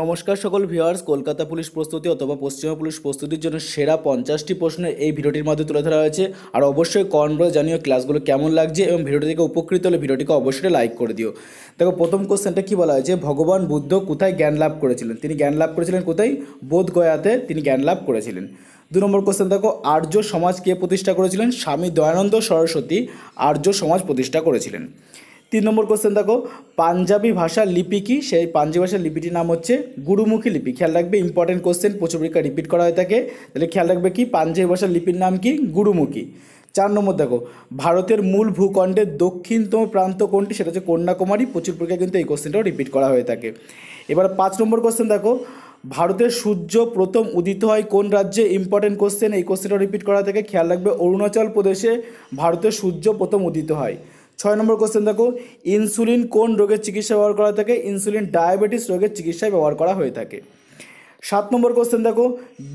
নমস্কার সকল viewers Kolkata police প্রস্তুতি অথবা পশ্চিমা পুলিশ প্রস্তুতির জন্য সেরা পঞ্চাশটি প্রশ্নের এই ভিডিওটির মাধ্যমে তুলে ধরা হয়েছে আর অবশ্যই কমেন্ট করে জানিও ক্লাসগুলো কেমন লাগছে এবং ভিডিওটি থেকে উপকৃত হলে ভিডিওটিকে অবশ্যই লাইক করে দিও দেখো প্রথম কোশ্চেনটা কী বলা হয়েছে ভগবান বুদ্ধ কোথায় জ্ঞান লাভ করেছিলেন তিনি জ্ঞান লাভ করেছিলেন কোথায় বোধগয়াতে তিনি জ্ঞান লাভ করেছিলেন দু নম্বর কোশ্চেন দেখো আর্য সমাজ কে প্রতিষ্ঠা করেছিলেন স্বামী দয়ানন্দ সরস্বতী আর্য সমাজ প্রতিষ্ঠা করেছিলেন তিন নম্বর কোশ্চেন দেখো পাঞ্জাবি ভাষার লিপি কি সেই পাঞ্জাবি ভাষার লিপিটির নাম হচ্ছে গুরুমুখী লিপি খেয়াল রাখবে ইম্পর্টেন্ট কোশ্চেন প্রচুর পরীক্ষা রিপিট করা হয়ে থাকে তাহলে খেয়াল রাখবে কি পাঞ্জাবি ভাষার লিপির নাম কি গুরুমুখী চার নম্বর দেখো ভারতের মূল ভূখণ্ডের দক্ষিণতম প্রান্ত কোনটি সেটা হচ্ছে কন্যাকুমারী প্রচুর পরীক্ষা কিন্তু এই কোশ্চেনটাও রিপিট করা হয়ে থাকে এবার পাঁচ নম্বর কোশ্চেন দেখো ভারতের সূর্য প্রথম উদিত হয় কোন রাজ্যে ইম্পর্টেন্ট কোশ্চেন এই কোশ্চেনটা রিপিট করা থেকে খেয়াল রাখবে অরুণাচল প্রদেশে ভারতের সূর্য প্রথম উদিত হয় ছয় নম্বর কোশ্চেন দেখো ইনসুলিন কোন রোগের চিকিৎসা ব্যবহার করা থাকে ইনসুলিন ডায়াবেটিস রোগের চিকিৎসায় ব্যবহার করা হয়ে থাকে সাত নম্বর কোশ্চেন দেখো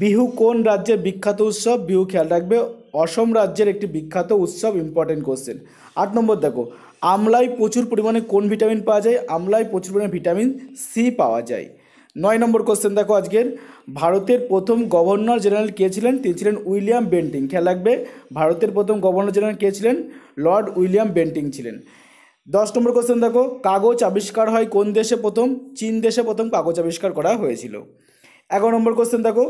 বিহু কোন রাজ্যের বিখ্যাত উৎসব বিহু খেয়াল রাখবে অসম রাজ্যের একটি বিখ্যাত উৎসব ইম্পর্টেন্ট কোশ্চেন আট নম্বর দেখো আমলায় প্রচুর পরিমাণে কোন ভিটামিন পাওয়া যায় আমলায় প্রচুর পরিমাণে ভিটামিন সি পাওয়া যায় নয় নম্বর কোশ্চেন দেখো আজকের ভারতের প্রথম গভর্নর জেনারেল কে ছিলেন তিনি ছিলেন উইলিয়াম বেন্টিং খেয়াল রাখবে ভারতের প্রথম গভর্নর জেনারেল কে ছিলেন লর্ড উইলিয়াম বেন্টিং ছিলেন দশ নম্বর কোশ্চেন দেখো কাগজ আবিষ্কার হয় কোন দেশে প্রথম চীন দেশে প্রথম কাগজ আবিষ্কার করা হয়েছিল এগারো নম্বর কোশ্চেন দেখো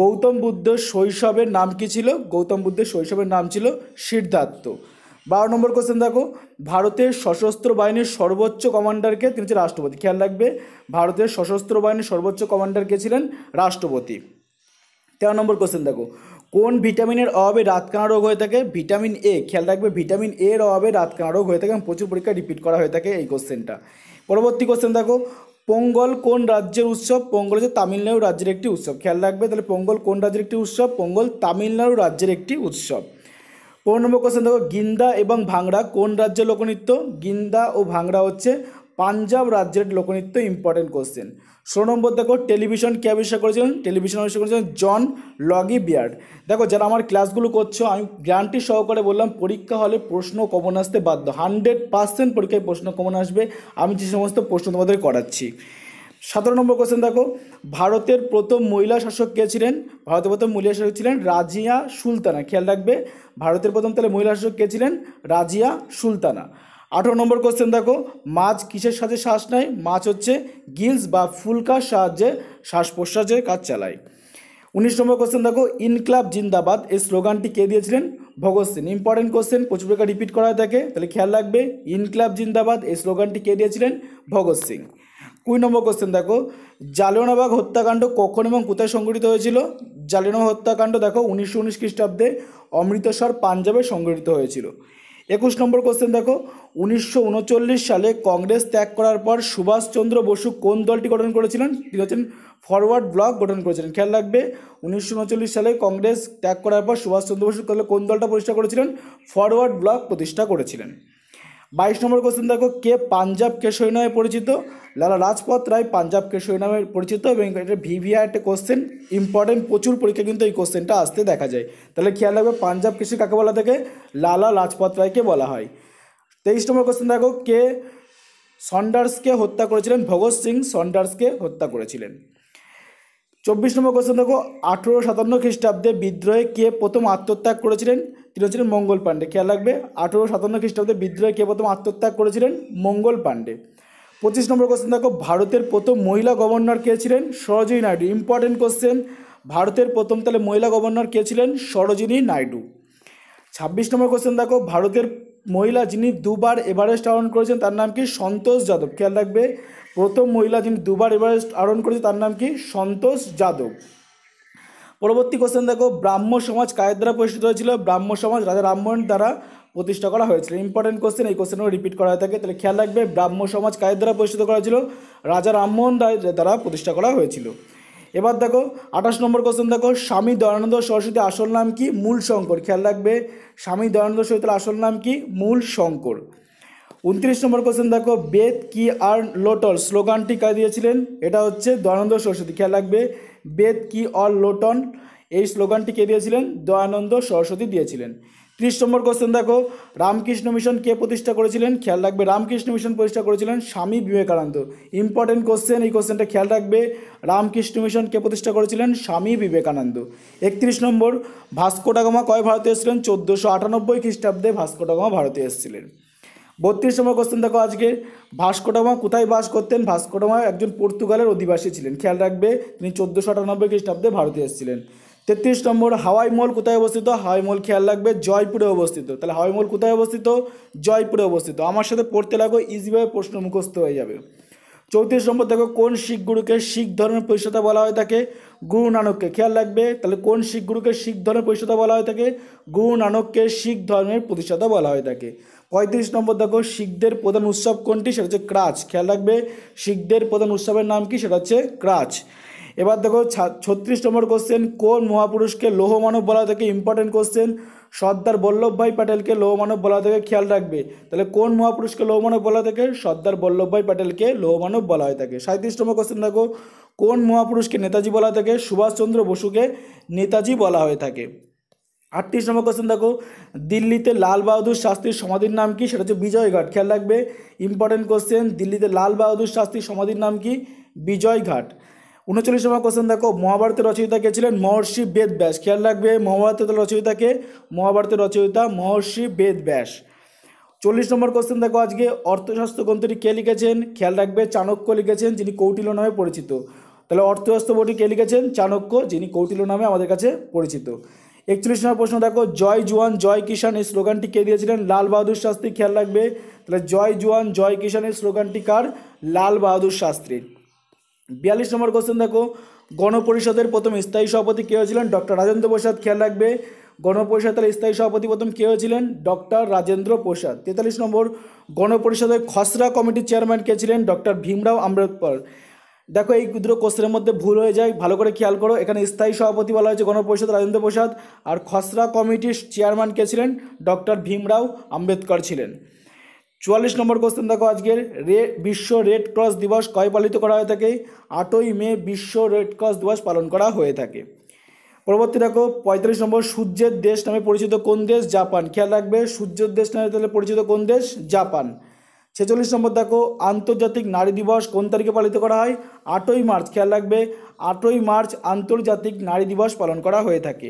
গৌতম বুদ্ধ শৈশবের নাম কী ছিল গৌতম বুদ্ধের শৈশবের নাম ছিল সিদ্ধার্থ বারো নম্বর কোশ্চেন দেখো ভারতের সশস্ত্র বাহিনীর সর্বোচ্চ কমান্ডারকে তিনি হচ্ছে রাষ্ট্রপতি খেয়াল রাখবে ভারতের সশস্ত্র বাহিনীর সর্বোচ্চ কমান্ডার কে ছিলেন রাষ্ট্রপতি তেরো নম্বর কোশ্চেন দেখো কোন ভিটামিনের অভাবে রাতকানা রোগ হয়ে থাকে ভিটামিন এ খেয়াল রাখবে ভিটামিন এর অভাবে রাতকানা রোগ হয়ে থাকে এবং প্রচুর পরীক্ষা রিপিট করা হয়ে থাকে এই কোশ্চেনটা পরবর্তী কোশ্চেন দেখো পোঙ্গল কোন রাজ্যের উৎসব পোঙ্গল হচ্ছে তামিলনাড়ু রাজ্যের একটি উৎসব খেয়াল রাখবে তাহলে পোঙ্গল কোন রাজ্যের একটি উৎসব পোঙ্গল তামিলনাড়ু রাজ্যের একটি উৎসব পনেরো নম্বর কোশ্চেন দেখো গিন্দা এবং ভাংড়া কোন রাজ্যের লোকনৃত্য গিন্দা ও ভাংড়া হচ্ছে পাঞ্জাব রাজ্যের লোকনৃত্য ইম্পর্টেন্ট কোশ্চেন ষোলো নম্বর দেখো টেলিভিশন কে আবিষ্কার করেছিলেন টেলিভিশন আবিষ্কার করেছিলেন জন লগি বিয়ার্ড দেখো যারা আমার ক্লাসগুলো করছো আমি গ্যারান্টি সহকারে বললাম পরীক্ষা হলে প্রশ্ন কমন আসতে বাধ্য হান্ড্রেড পার্সেন্ট পরীক্ষায় প্রশ্ন কমন আসবে আমি যে সমস্ত প্রশ্ন তোমাদের করাচ্ছি সতেরো নম্বর কোশ্চেন দেখো ভারতের প্রথম মহিলা শাসক কে ছিলেন ভারতের প্রথম মহিলা শাসক ছিলেন রাজিয়া সুলতানা খেয়াল রাখবে ভারতের প্রথম তাহলে মহিলা শাসক কে ছিলেন রাজিয়া সুলতানা আঠেরো নম্বর কোশ্চেন দেখো মাছ কিসের সাথে শ্বাস নেয় মাছ হচ্ছে গিলস বা ফুলকার সাহায্যে শ্বাস প্রশ্বাসের কাজ চালায় উনিশ নম্বর কোশ্চেন দেখো ইনক্লাব জিন্দাবাদ এই স্লোগানটি কে দিয়েছিলেন ভগৎ সিং ইম্পর্টেন্ট কোশ্চেন প্রচুর প্রকার রিপিট করা থাকে তাহলে খেয়াল রাখবে ইনক্লাব জিন্দাবাদ এই স্লোগানটি কে দিয়েছিলেন ভগৎ সিং কুড়ি নম্বর কোশ্চেন দেখো জালিয়ানবাগ হত্যাকাণ্ড কখন এবং কোথায় সংঘটিত হয়েছিল জালিয়ানবাগ হত্যাকাণ্ড দেখো উনিশশো উনিশ খ্রিস্টাব্দে অমৃতসর পাঞ্জাবে সংঘটিত হয়েছিল একুশ নম্বর কোশ্চেন দেখো উনিশশো উনচল্লিশ সালে কংগ্রেস ত্যাগ করার পর সুভাষচন্দ্র বসু কোন দলটি গঠন করেছিলেন ঠিক আছেন ফরওয়ার্ড ব্লক গঠন করেছিলেন খেয়াল রাখবে উনিশশো উনচল্লিশ সালে কংগ্রেস ত্যাগ করার পর সুভাষচন্দ্র বসু কোন দলটা প্রতিষ্ঠা করেছিলেন ফরওয়ার্ড ব্লক প্রতিষ্ঠা করেছিলেন বাইশ নম্বর কোশ্চেন দেখো কে পাঞ্জাব কেশরী নামে পরিচিত লালা রাজপথ রায় পাঞ্জাব কেশরী নামে পরিচিত এবং এটা ভিভিআই একটা কোশ্চেন ইম্পর্টেন্ট প্রচুর পরীক্ষা কিন্তু এই কোশ্চেনটা আসতে দেখা যায় তাহলে খেয়াল রাখবে পাঞ্জাব কেশরী কাকে বলা থাকে লালা রাজপথ রায়কে বলা হয় তেইশ নম্বর কোশ্চেন দেখো কে সন্ডার্সকে হত্যা করেছিলেন ভগৎ সিং সন্ডার্সকে হত্যা করেছিলেন চব্বিশ নম্বর কোশ্চেন দেখো আঠেরো সাতান্ন খ্রিস্টাব্দে বিদ্রোহে কে প্রথম আত্মত্যাগ করেছিলেন তিনি হচ্ছিলেন মঙ্গল পাণ্ডে খেয়াল রাখবে আঠেরো সাতান্ন খ্রিস্টাব্দে বিদ্রোহে কে প্রথম আত্মত্যাগ করেছিলেন মঙ্গল পাণ্ডে পঁচিশ নম্বর কোশ্চেন দেখো ভারতের প্রথম মহিলা গভর্নর কে ছিলেন সরোজিনী নাইডু ইম্পর্টেন্ট কোশ্চেন ভারতের প্রথম তাহলে মহিলা গভর্নর কে ছিলেন সরোজিনী নাইডু ছাব্বিশ নম্বর কোশ্চেন দেখো ভারতের মহিলা যিনি দুবার এভারেস্ট আরোহণ করেছেন তার নাম কি সন্তোষ যাদব খেয়াল রাখবে প্রথম মহিলা যিনি দুবার এভারেস্ট আরোহণ করেছে তার নাম কি সন্তোষ যাদব পরবর্তী কোশ্চেন দেখো ব্রাহ্ম সমাজ কায়ের দ্বারা প্রতিষ্ঠিত হয়েছিল ব্রাহ্ম সমাজ রাজা রামমোহন দ্বারা প্রতিষ্ঠা করা হয়েছিল ইম্পর্টেন্ট কোশ্চেন এই কোশ্চেনও রিপিট করা হয়ে থাকে তাহলে খেয়াল রাখবে ব্রাহ্ম সমাজ কায়ের দ্বারা প্রতিষ্ঠিত করা হয়েছিল রাজা রামমোহন রায় দ্বারা প্রতিষ্ঠা করা হয়েছিল এবার দেখো আঠাশ নম্বর কোশ্চেন দেখো স্বামী দয়ানন্দ সরস্বতী আসল নাম কি মূল শঙ্কর খেয়াল রাখবে স্বামী দয়ানন্দ সরস্বতীর আসল নাম কি মূল শঙ্কর উনত্রিশ নম্বর কোশ্চেন দেখো বেদ কি আর লোটল স্লোগানটি কে দিয়েছিলেন এটা হচ্ছে দয়ানন্দ সরস্বতী খেয়াল রাখবে বেদ কি অর লোটন এই স্লোগানটি কে দিয়েছিলেন দয়ানন্দ সরস্বতী দিয়েছিলেন তিরিশ নম্বর কোশ্চেন দেখো রামকৃষ্ণ মিশন কে প্রতিষ্ঠা করেছিলেন খেয়াল রাখবে রামকৃষ্ণ মিশন প্রতিষ্ঠা করেছিলেন স্বামী বিবেকানন্দ ইম্পর্টেন্ট কোশ্চেন এই কোশ্চেনটা খেয়াল রাখবে রামকৃষ্ণ মিশন কে প্রতিষ্ঠা করেছিলেন স্বামী বিবেকানন্দ একত্রিশ নম্বর ভাস্কোটাগামা কয় ভারতে এসেছিলেন চোদ্দোশো আটানব্বই খ্রিস্টাব্দে ভাস্কোটাগামা ভারতে এসেছিলেন বত্রিশ নম্বর কোশ্চেন দেখো আজকে ভাস্কোটামা কোথায় বাস করতেন ভাস্কোটামা একজন পর্তুগালের অধিবাসী ছিলেন খেয়াল রাখবে তিনি চোদ্দোশো আটানব্বই খ্রিস্টাব্দে ভারতে এসেছিলেন তেত্রিশ নম্বর হাওয়াই মল কোথায় অবস্থিত হাওয়াই মল খেয়াল রাখবে জয়পুরে অবস্থিত তাহলে হাওয়াই মল কোথায় অবস্থিত জয়পুরে অবস্থিত আমার সাথে পড়তে লাগো ইজিভাবে প্রশ্ন মুখস্থ হয়ে যাবে চৌত্রিশ নম্বর দেখো কোন শিখ গুরুকে শিখ ধর্মের পরিষদা বলা হয় থাকে গুরু নানককে খেয়াল রাখবে তাহলে কোন শিখ গুরুকে শিখ ধর্মের পরিষদা বলা হয় থাকে গুরু নানককে শিখ ধর্মের প্রতিষ্ঠাতা বলা হয় থাকে পঁয়ত্রিশ নম্বর দেখো শিখদের প্রধান উৎসব কোনটি সেটা হচ্ছে ক্রাচ খেয়াল রাখবে শিখদের প্রধান উৎসবের নাম কি সেটা হচ্ছে ক্রাচ এবার দেখো ছত্রিশ নম্বর কোশ্চেন কোন মহাপুরুষকে লৌহ মানব বলা থেকে ইম্পর্টেন্ট কোশ্চেন সর্দার বল্লভভাই প্যাটেলকে লৌহ মানব বলা থেকে খেয়াল রাখবে তাহলে কোন মহাপুরুষকে লৌহ মানব বলা থেকে সর্দার বল্লভভাই প্যাটেলকে লৌহ মানব বলা হয়ে থাকে সাঁত্রিশ নম্বর কোশ্চেন দেখো কোন মহাপুরুষকে নেতাজি বলা থেকে সুভাষচন্দ্র বসুকে নেতাজি বলা হয়ে থাকে আটত্রিশ নম্বর কোশ্চেন দেখো দিল্লিতে লাল বাহাদুর শাস্ত্রীর সমাধির নাম কি সেটা হচ্ছে বিজয়ঘাট খেয়াল রাখবে ইম্পর্টেন্ট কোশ্চেন দিল্লিতে লাল বাহাদুর শাস্ত্রীর সমাধির নাম কি বিজয়ঘাট উনচল্লিশ নম্বর কোশ্চেন দেখো মহাভারতের রচয়িতা কে ছিলেন মহর্ষি বেদব্যাস খেয়াল রাখবে মহাভারতের রচয়িতা কে মহাভারতের রচয়িতা মহর্ষি বেদব্যাস চল্লিশ নম্বর কোশ্চেন দেখো আজকে অর্থশাস্ত্র গ্রন্থটি কে লিখেছেন খেয়াল রাখবে চাণক্য লিখেছেন যিনি কৌটিল্য নামে পরিচিত তাহলে অর্থশাস্ত্র বইটি কে লিখেছেন চাণক্য যিনি কৌটিল্য নামে আমাদের কাছে পরিচিত একচল্লিশ নম্বর প্রশ্ন দেখো জয় জুয়ান জয় কিষাণ এই স্লোগানটি কে দিয়েছিলেন লাল বাহাদুর শাস্ত্রী খেয়াল রাখবে তাহলে জয় জুয়ান জয় কিষান এই স্লোগানটি কার লাল বাহাদুর শাস্ত্রীর বিয়াল্লিশ নম্বর কোশ্চেন দেখো গণপরিষদের প্রথম স্থায়ী সভাপতি কে হয়েছিলেন ডক্টর রাজেন্দ্র প্রসাদ খেয়াল রাখবে গণপরিষদের স্থায়ী সভাপতি প্রথম কে হয়েছিলেন ডক্টর রাজেন্দ্র প্রসাদ তেতাল্লিশ নম্বর গণপরিষদের খসড়া কমিটির চেয়ারম্যান কে ছিলেন ডক্টর ভীমরাও আম্বেদকর দেখো এই দুটো কোশ্চেনের মধ্যে ভুল হয়ে যায় ভালো করে খেয়াল করো এখানে স্থায়ী সভাপতি বলা হয়েছে গণপরিষদ রাজেন্দ্র প্রসাদ আর খসড়া কমিটির চেয়ারম্যান কে ছিলেন ডক্টর ভীমরাও আম্বেদকর ছিলেন চুয়াল্লিশ নম্বর কোশ্চেন দেখো আজকের রে বিশ্ব রেড ক্রস দিবস কয় পালিত করা হয়ে থাকে আটই মে বিশ্ব রেড ক্রস দিবস পালন করা হয়ে থাকে পরবর্তী দেখো পঁয়তাল্লিশ নম্বর সূর্যের দেশ নামে পরিচিত কোন দেশ জাপান খেয়াল রাখবে সূর্যের দেশ নামে তাহলে পরিচিত কোন দেশ জাপান ছেচল্লিশ নম্বর দেখো আন্তর্জাতিক নারী দিবস কোন তারিখে পালিত করা হয় আটই মার্চ খেয়াল রাখবে আটই মার্চ আন্তর্জাতিক নারী দিবস পালন করা হয়ে থাকে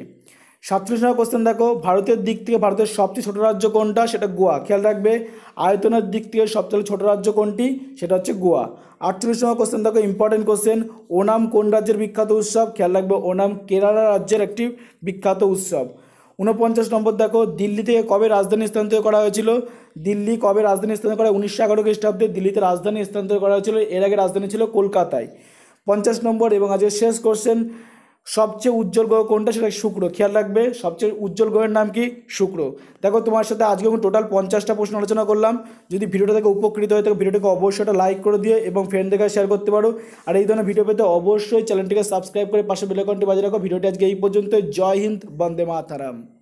সাতত্রিশ নম্বর কোশ্চেন দেখো ভারতের দিক থেকে ভারতের সবচেয়ে ছোটো রাজ্য কোনটা সেটা গোয়া খেয়াল রাখবে আয়তনের দিক থেকে সবচেয়ে ছোটো রাজ্য কোনটি সেটা হচ্ছে গোয়া আটচল্লিশ নম্বর কোশ্চেন দেখো ইম্পর্টেন্ট কোশ্চেন ওনাম কোন রাজ্যের বিখ্যাত উৎসব খেয়াল রাখবে ওনাম কেরালা রাজ্যের একটি বিখ্যাত উৎসব উনপঞ্চাশ নম্বর দেখো দিল্লি থেকে কবে রাজধানী স্থানান্তর করা হয়েছিল দিল্লি কবে রাজধানী স্থানান্তর করা উনিশশো এগারো খ্রিস্টাব্দে দিল্লিতে রাজধানী স্থানান্তর করা হয়েছিল এর আগে রাজধানী ছিল কলকাতায় পঞ্চাশ নম্বর এবং আজকে শেষ কোশ্চেন সবচেয়ে উজ্জ্বল গ্রহ কোনটা সেটা শুক্র খেয়াল রাখবে সবচেয়ে উজ্জ্বল গ্রহের নাম কি শুক্র দেখো তোমার সাথে আজকে আমি টোটাল পঞ্চাশটা প্রশ্ন আলোচনা করলাম যদি ভিডিওটা থেকে উপকৃত হয় তো ভিডিওটাকে অবশ্যই একটা লাইক করে দিয়ে এবং ফ্রেন্ডদের কাছে শেয়ার করতে পারো আর এই ধরনের ভিডিও পেতে অবশ্যই চ্যানেলটিকে সাবস্ক্রাইব করে পাশে বেলাকনটি বাজে রাখো ভিডিওটি আজকে এই পর্যন্ত জয় হিন্দ বন্দে মাতারাম